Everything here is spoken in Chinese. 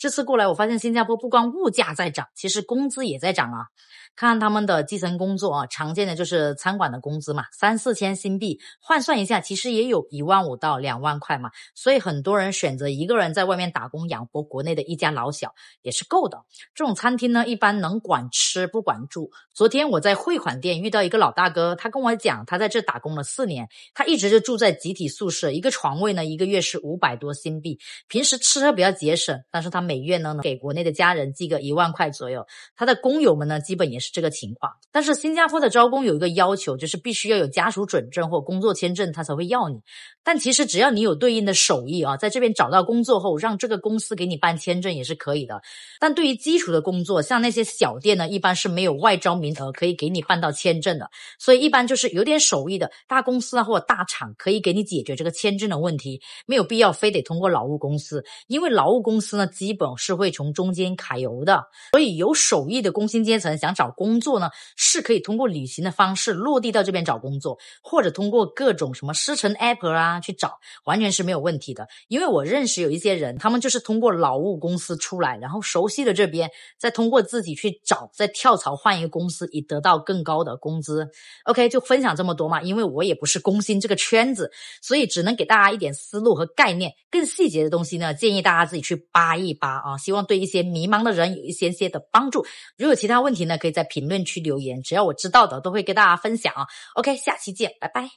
这次过来，我发现新加坡不光物价在涨，其实工资也在涨啊。看他们的基层工作啊，常见的就是餐馆的工资嘛，三四千新币换算一下，其实也有一万五到两万块嘛。所以很多人选择一个人在外面打工养活国内的一家老小也是够的。这种餐厅呢，一般能管吃不管住。昨天我在汇款店遇到一个老大哥，他跟我讲，他在这打工了四年，他一直就住在集体宿舍，一个床位呢，一个月是五百多新币。平时吃喝比较节省，但是他们。每月呢给国内的家人寄个一万块左右，他的工友们呢基本也是这个情况。但是新加坡的招工有一个要求，就是必须要有家属准证或工作签证，他才会要你。但其实只要你有对应的手艺啊，在这边找到工作后，让这个公司给你办签证也是可以的。但对于基础的工作，像那些小店呢，一般是没有外招名额可以给你办到签证的。所以一般就是有点手艺的大公司啊或者大厂可以给你解决这个签证的问题，没有必要非得通过劳务公司，因为劳务公司呢基。是会从中间卡油的，所以有手艺的工薪阶层想找工作呢，是可以通过旅行的方式落地到这边找工作，或者通过各种什么师承 a p p 啊去找，完全是没有问题的。因为我认识有一些人，他们就是通过劳务公司出来，然后熟悉的这边，再通过自己去找，再跳槽换一个公司，以得到更高的工资。OK，就分享这么多嘛，因为我也不是工薪这个圈子，所以只能给大家一点思路和概念。更细节的东西呢，建议大家自己去扒一扒。啊，希望对一些迷茫的人有一些些的帮助。如果有其他问题呢，可以在评论区留言，只要我知道的都会跟大家分享啊。OK，下期见，拜拜。